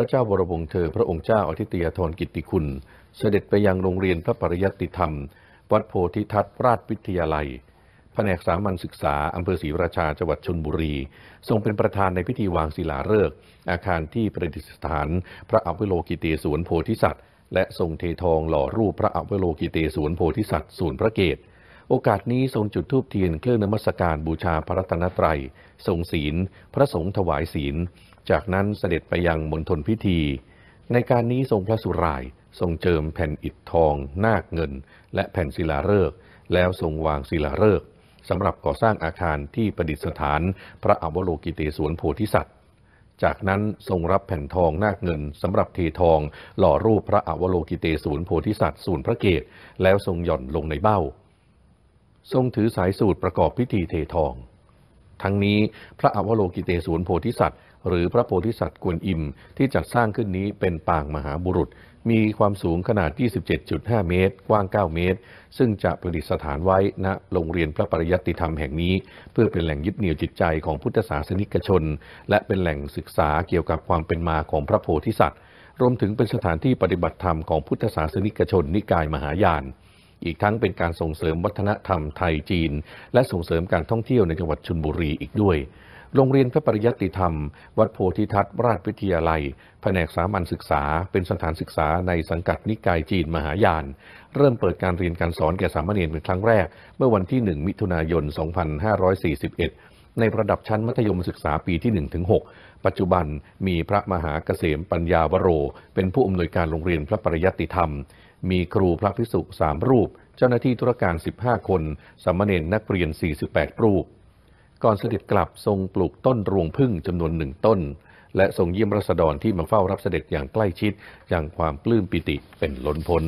พระเจ้าวรวงศ์เธอพระองค์เจ้าอธิตยธรกิติคุณ เสด็จไปยังโรงเรียนพระปริยัติธรรม วัดโพธิทัตราชวิทยาลัย แผนกสามัญศึกษา อำเภอศรีราชาจังหวัดชนบุรี ทรงเป็นประธานในพิธีวางศิลาฤกษ์อาคารที่ประดิษฐาน พระอภิโลกิเตศวนโพธิสัตว์ และทรงเททองหล่อรูปพระอภิโลกิเตศวนโพธิสัตว์สูนพระเกศโอกาสนี้ทรงจุดธูปเทียนเครื่องนมัสการบูชาพระรัตนตรัยทรงศีล พระสงฆ์ถวายศีลจากนั้นเสด็จไปยังมณฑลพิธี ในการนี้ทรงพระสุรายทรงเจิมแผ่นอิฐทอง นาคเงิน และแผ่นศิลาฤกษ์แล้วทรงวางศิลาฤกษ์สำหรับก่อสร้างอาคารที่ประดิษฐาน พระอวโลกิเตศวนโพธิสัตว์ จากนั้นทรงรับแผ่นทองนาคเงินสำหรับเททอง หล่อรูปพระอวโลกิเตศวนโพธิสัตว์สูนพระเกศแล้วทรงหย่อนลงในเบ้า ทรงถือสายสูตรประกอบพิธีเททองทั้งนี้พระอวโลกิเตศูนโพธิสัตว์ หรือพระโพธิสัตว์กวนอิม ที่จัดสร้างขึ้นนี้เป็นปางมหาบุรุษ มีความสูงขนาด 27.5 เมตร กว้าง 9 เมตร ซึ่งจะประดิษฐานไว้ณโรงเรียนพระปริยัติธรรมแห่งนี้ เพื่อเป็นแหล่งยึดเหนี่ยวจิตใจของพุทธศาสนิกชน และเป็นแหล่งศึกษาเกี่ยวกับความเป็นมาของพระโพธิสัตว์ รวมถึงเป็นสถานที่ปฏิบัติธรรมของพุทธศาสนิกชนนิกายมหายานอีกทั้งเป็นการส่งเสริมวัฒนธรรมไทยจีน และส่งเสริมการท่องเที่ยวในจังหวัดชลบุรีอีกด้วย โรงเรียนพระปริยัติธรรม วัดโพธิทัศน์ ราชวิทยาลัย แผนกสามัญศึกษาเป็นสถานศึกษาในสังกัดนิกายจีนมหายานเริ่มเปิดการเรียนการสอนแก่สามเณรเป็นครั้งแรก เมื่อวันที่ 1 มิถุนายน 2541ในระดับชั้นมัธยมศึกษาปีที่1-6 ปัจจุบันมีพระมหาเกษมปัญญาวโร เป็นผู้อำนวยการโรงเรียนพระปริยัติธรรม มีครูพระภิกษุสามรูป เจ้าหน้าที่ธุรการ 15 คนสมเณรนักเรียน 48 รูป ก่อนเสด็จกลับทรงปลูกต้นรวงพึ่งจำนวนหนึ่งต้น และทรงเยี่ยมรัษฎรที่มาเฝ้ารับเสด็จอย่างใกล้ชิดอย่างความปลื้มปิติเป็นล้นพ้น